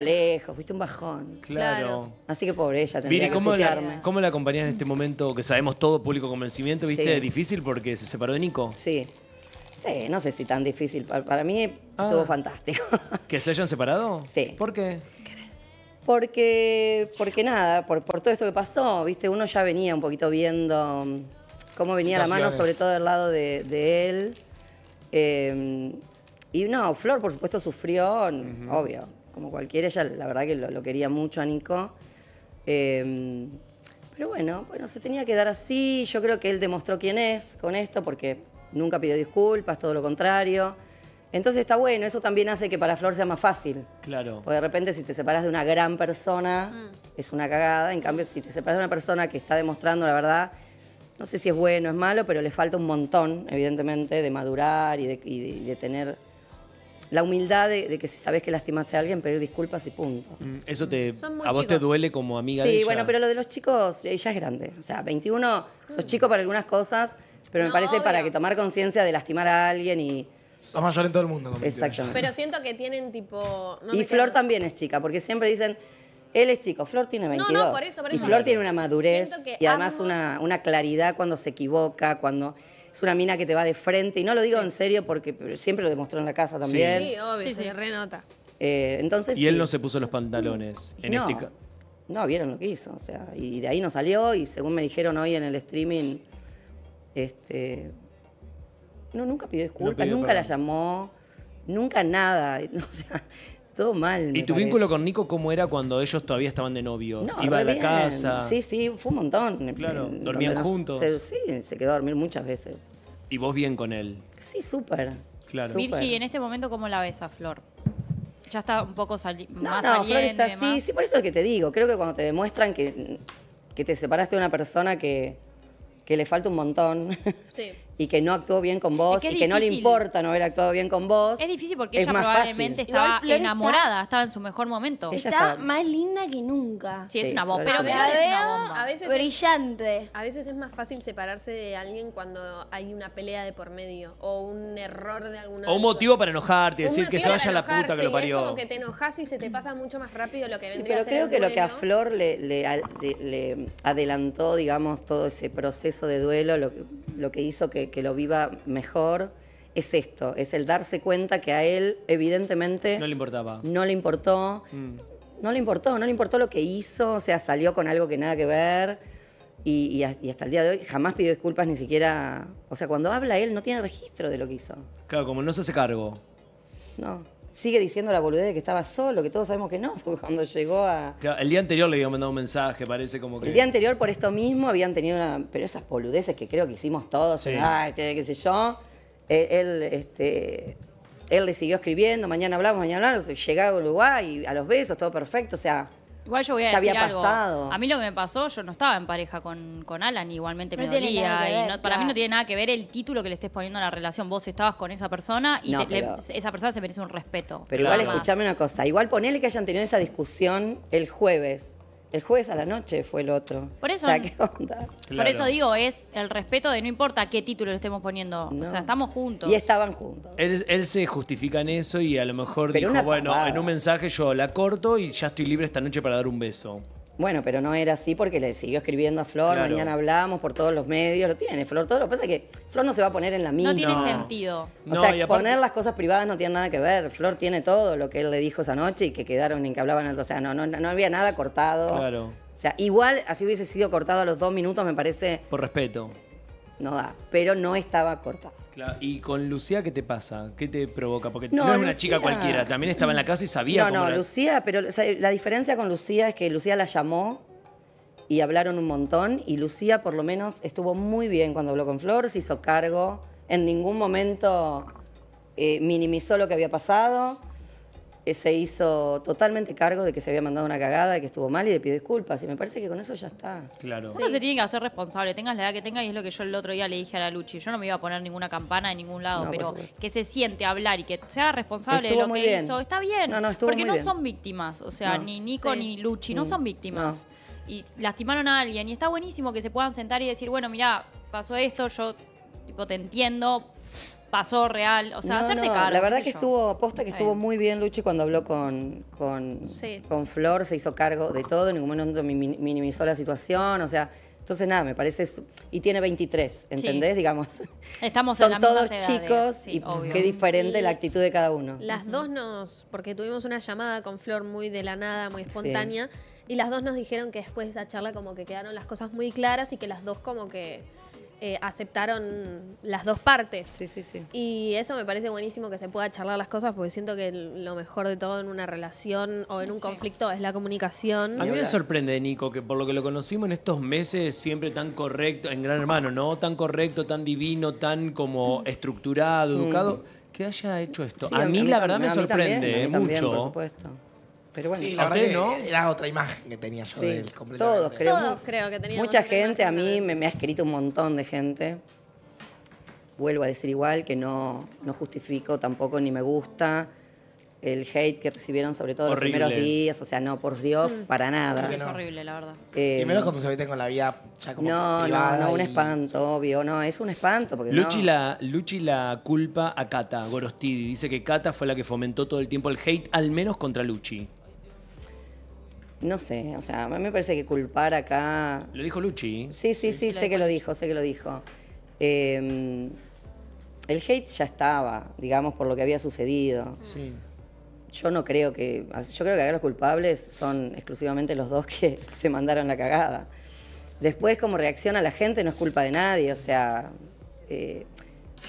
lejos, fuiste un bajón. Claro. Así que pobre ella, tendría que ¿cómo la, ¿cómo la acompañás en este momento que sabemos todo público convencimiento? ¿Viste? Difícil porque se separó de Nico. Sí. Sí, no sé si tan difícil. Para, mí estuvo ah. fantástico. ¿Que se hayan separado? Sí. ¿Por qué? Porque, porque nada, por, todo esto que pasó, viste, uno ya venía un poquito viendo mm, cómo venía la mano, sobre todo del lado de, él. Em, y no, Flor, por supuesto, sufrió, obvio como cualquiera. Ella, la verdad que lo, quería mucho a Nico. Em, pero bueno, bueno, se tenía que dar así. Yo creo que él demostró quién es con esto, porque nunca pidió disculpas, todo lo contrario. Entonces está bueno, eso también hace que para Flor sea más fácil. Claro. Porque de repente si te separas de una gran persona, mm. es una cagada. En cambio, si te separas de una persona que está demostrando la verdad, no sé si es bueno o es malo, pero le falta un montón, evidentemente, de madurar y de tener la humildad de, que si sabes que lastimaste a alguien, pedir disculpas y punto. Mm, eso te, a vos te duele como amiga sí, de ella. Sí, bueno, pero lo de los chicos, ella es grande. O sea, 21, sos chico para algunas cosas, pero me parece para que tomar conciencia de lastimar a alguien y... Sos mayor en todo el mundo. Exactamente. Pero siento que tienen tipo... y Flor también es chica, porque siempre dicen, él es chico, Flor tiene 22. No, no, por eso, por eso. Y Flor tiene una madurez y además una, una claridad cuando se equivoca, cuando es una mina que te va de frente, y no lo digo en serio porque siempre lo demostró en la casa también. Sí, sí obvio, se renota. Eh, entonces, y él no se puso los pantalones en no, este caso. No, vieron lo que hizo, o sea, y de ahí no salió, y según me dijeron hoy en el streaming, este... No, nunca pidió disculpas, nunca la llamó, nunca nada, o todo mal. ¿Y tu vínculo con Nico cómo era cuando ellos todavía estaban de novios? ¿Iba a la casa? Sí, sí, fue un montón. Claro, dormían juntos. sí, se quedó a dormir muchas veces. ¿Y vos bien con él? Sí, súper. Claro. Virgi, en este momento, ¿cómo la ves a Flor? Ya está un poco sali no, No, Flor está así. Sí, por eso es que te digo. Creo que cuando te demuestran que, que te separaste de una persona que, que le falta un montón. Sí. y que no actuó bien con vos y que no le importa no haber actuado bien con vos. Es difícil porque ella probablemente estaba enamorada, estaba en su mejor momento. Está, más linda que nunca. Sí, es una voz, Pero brillante. a veces es más fácil separarse de alguien cuando hay una pelea de por medio o un error de alguna O un motivo para enojarte, decir que se vaya la puta que lo parió. Es como que te enojas y se te pasa mucho más rápido lo que vendría Pero a ser creo que lo que a Flor le, adelantó, digamos, todo ese proceso de duelo, lo, lo que hizo que que, lo viva mejor es esto, es el darse cuenta que a él evidentemente... No le importaba. No le importó, mm. no le importó, no le importó lo que hizo, o sea, salió con algo que nada que ver y, y, hasta el día de hoy jamás pidió disculpas ni siquiera... O sea, cuando habla él no tiene registro de lo que hizo. Claro, como no se hace cargo. No sigue diciendo la boludez de que estaba solo, que todos sabemos que no, porque cuando llegó a... el día anterior le habían mandado un mensaje, parece como que... El día anterior por esto mismo habían tenido una... Pero esas boludeces que creo que hicimos todos, ah, que qué sé yo, eh, él, este, él le siguió escribiendo, mañana hablamos, mañana hablamos, llegaba a Uruguay, a los besos, todo perfecto, o sea, Igual yo voy a ya había pasado. A mí lo que me pasó, yo no estaba en pareja con, con Alan, igualmente me dolía. y no, para mí no tiene nada que ver el título que le estés poniendo a la relación. Vos estabas con esa persona y esa persona se merece un respeto. Pero igual, escuchame una cosa. Igual ponele que hayan tenido esa discusión el jueves. El jueves a la noche fue el otro. Por eso, Por eso digo, es el respeto de no importa qué título le estemos poniendo. O sea, estamos juntos. Y estaban juntos. Él, se justifica en eso y a lo mejor dijo, bueno, en un mensaje yo la corto y ya estoy libre esta noche para dar un beso. Bueno, pero no era así porque le siguió escribiendo a Flor, mañana hablamos por todos los medios, lo tiene Flor, todo lo que pasa es que Flor no se va a poner en la misma. No tiene sentido. O sea, exponer las cosas privadas no tiene nada que ver, Flor tiene todo lo que él le dijo esa noche y que quedaron en que hablaban, o sea, no, no, no había nada cortado. Claro. O sea, igual así hubiese sido cortado a los dos minutos, me parece... Por respeto. No da, pero no estaba cortado. ¿Y con Lucía qué te pasa? ¿Qué te provoca? Porque no, era una chica cualquiera, también estaba en la casa y sabía. No, no, Lucía, pero la diferencia con Lucía es que Lucía la llamó y hablaron un montón y Lucía por lo menos estuvo muy bien cuando habló con Flor, hizo cargo, en ningún momento eh, minimizó lo que había pasado, eh, se hizo totalmente cargo de que se había mandado una cagada, de que estuvo mal y le pidió disculpas. Y me parece que con eso ya está. Claro. Uno se tiene que hacer responsable, tengas la edad que tengas, y es lo que yo el otro día le dije a la Luchi. Yo no me iba a poner ninguna campana de ningún lado, pero que se siente hablar y que sea responsable de lo que hizo, está bien. No, no, estuvo porque no son víctimas, o sea, ni Nico ni Luchi, no mm, son víctimas. Y lastimaron a alguien. Y está buenísimo que se puedan sentar y decir, bueno, mira, pasó esto, yo te entiendo, pasó real. O sea, hacerte cargo. La verdad que estuvo, aposta que estuvo muy bien Luchi cuando habló con, con, Flor, se hizo cargo de todo, en ningún momento minimizó la situación, o sea. Entonces, nada, me parece... Y tiene 23, ¿entendés? Digamos. Estamos Son todos chicos y qué diferente la actitud de cada uno. Las dos nos... Porque tuvimos una llamada con Flor muy de la nada, muy espontánea. Y las dos nos dijeron que después de esa charla como que quedaron las cosas muy claras y que las dos como que eh, aceptaron las dos partes. Y eso me parece buenísimo que se pueda charlar las cosas porque siento que lo mejor de todo en una relación o en un conflicto es la comunicación. A mí me sorprende Nico que por lo que lo conocimos en estos meses siempre tan correcto, en Gran Hermano, ¿no? Tan correcto, tan divino, tan como mm. estructurado, educado. Mm. Que haya hecho esto. a, mí, la verdad me sorprende mucho. Pero bueno, la era otra imagen que tenía yo de él Todos creo, que Mucha gente, a mí me, ha escrito un montón de gente. Vuelvo a decir igual que no, no justifico tampoco ni me gusta el hate que recibieron, sobre todo los primeros días. O sea, no, por Dios, mm. para nada. Sí, es horrible, la verdad. Eh, menos cuando se meten con la vida No, no, no, un espanto, obvio. No, es un espanto. Porque Luchi, la, Luchi la culpa a Cata Gorostidi. Dice que Cata fue la que fomentó todo el tiempo el hate, al menos contra Luchi. No sé, o sea, a mí me parece que culpar acá. Lo dijo Luchi. Sí, sí, sí, sé que lo dijo, sé que lo dijo. Em, el hate ya estaba, digamos, por lo que había sucedido. Sí. Yo no creo que. Yo creo que acá los culpables son exclusivamente los dos que se mandaron la cagada. Después, como reacciona la gente, no es culpa de nadie, o sea. Eh,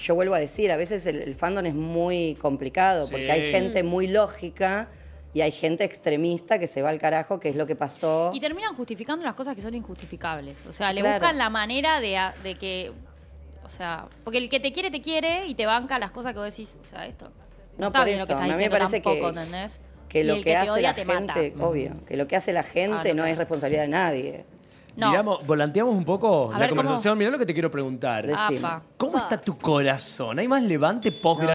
yo vuelvo a decir, a veces el, fandom es muy complicado porque hay gente muy lógica y hay gente extremista que se va al carajo, que es lo que pasó. Y terminan justificando las cosas que son injustificables. O sea, le buscan la manera de, que. O sea, porque el que te quiere, te quiere y te banca las cosas que vos decís. O sea, esto. No, lo que a mí me parece que, Que lo que, hace la gente, obvio, que lo que hace la gente no, es responsabilidad de nadie. volanteamos un poco la conversación. Mirá lo que te quiero preguntar. ¿Cómo está tu corazón? ¿Hay más levante post